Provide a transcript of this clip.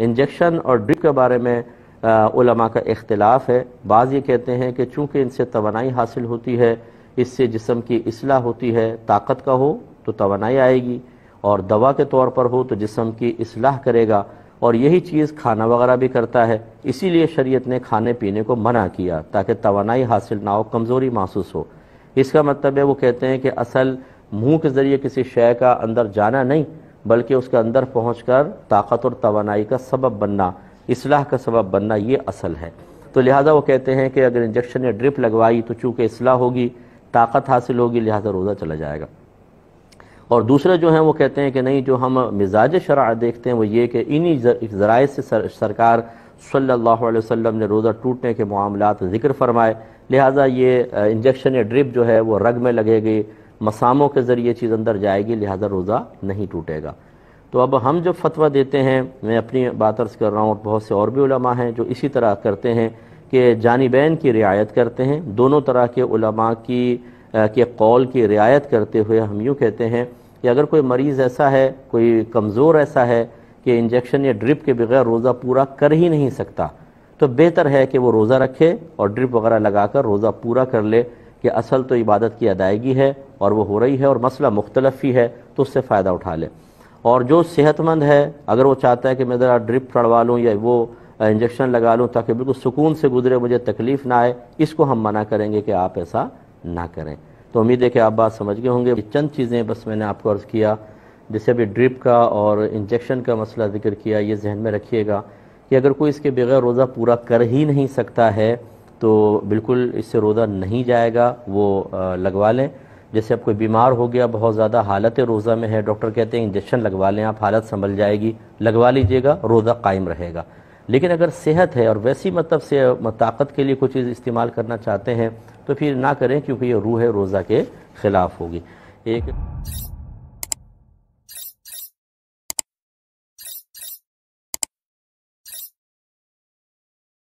injection और drip के बारे में उलमा का इख्तलाफ है बाज़ ये कहते हैं कि चूँकि इनसे तोानाई हासिल होती है इससे जिसम की असलाह होती है ताकत का हो तो तोानाई आएगी और दवा के तौर पर हो तो जिसम की असलाह करेगा और यही चीज़ खाना वगैरह भी करता है इसीलिए शरीयत ने खाने पीने को मना किया ताकि तोानाई हासिल ना हो कमज़ोरी महसूस हो इसका मतलब है वो कहते हैं कि असल मुंह के ज़रिए किसी शय का अंदर जाना नहीं बल्कि उसके अंदर पहुँच कर ताकत और तोानाई का सबब बनना असलाह का सबब बनना ये असल है तो लिहाजा वो कहते हैं कि अगर इंजेक्शन या ड्रिप लगवाई तो चूँकि असलाह होगी ताकत हासिल होगी लिहाजा रोज़ा चला जाएगा और दूसरे जो हैं वो कहते हैं कि नहीं जो हम मिजाज शरा देखते हैं वो ये कि इन्हीं ज़राए से सर, सरकार सल्ला वसम ने रोज़ा टूटने के मामला ज़िक्र फरमाए लिहाजा ये इंजेक्शन या ड्रिप जो है वो रग में लगेगी मसामों के ज़रिए चीज़ अंदर जाएगी लिहाजा रोज़ा नहीं टूटेगा तो अब हम जब फतवा देते हैं मैं अपनी बात अर्ज़ कर रहा हूँ और बहुत से और भी उलमा हैं जो इसी तरह करते हैं कि जानिबैन की रियायत करते हैं दोनों तरह के उलमा की आ, के कौल की रियायत करते हुए हम यूँ कहते हैं कि अगर कोई मरीज़ ऐसा है कोई कमज़ोर ऐसा है कि इंजेक्शन या ड्रिप के बगैर रोज़ा पूरा कर ही नहीं सकता तो बेहतर है कि वो रोज़ा रखे और ड्रिप वगैरह लगाकर रोज़ा पूरा कर ले कि असल तो इबादत की अदायगी है और वो हो रही है और मसला मुख्तलफ ही है तो उससे फ़ायदा उठा लें और जो सेहतमंद है अगर वो चाहता है कि मैं ज़रा ड्रिप पड़वा लूँ या वो इंजेक्शन लगा लूँ ताकि बिल्कुल सुकून से गुजरे मुझे तकलीफ़ ना आए इसको हम मना करेंगे कि आप ऐसा ना करें तो उम्मीद है कि आप बात समझ गए होंगे चंद चीज़ें बस मैंने आपको अर्ज़ किया जैसे अभी ड्रिप का और इंजेक्शन का मसला जिक्र किया ये जहन में रखिएगा कि अगर कोई इसके बगैर रोज़ा पूरा कर ही नहीं सकता है तो बिल्कुल इससे रोज़ा नहीं जाएगा वो लगवा लें जैसे आप कोई बीमार हो गया बहुत ज़्यादा हालत रोज़ा में है डॉक्टर कहते हैं इंजेक्शन लगवा लें आप हालत संभल जाएगी लगवा लीजिएगा रोज़ा कायम रहेगा लेकिन अगर सेहत है और वैसी मतलब से ताकत के लिए कुछ चीज़ इस्तेमाल करना चाहते हैं तो फिर ना करें क्योंकि ये रूह है रोज़ा के ख़िलाफ़ होगी एक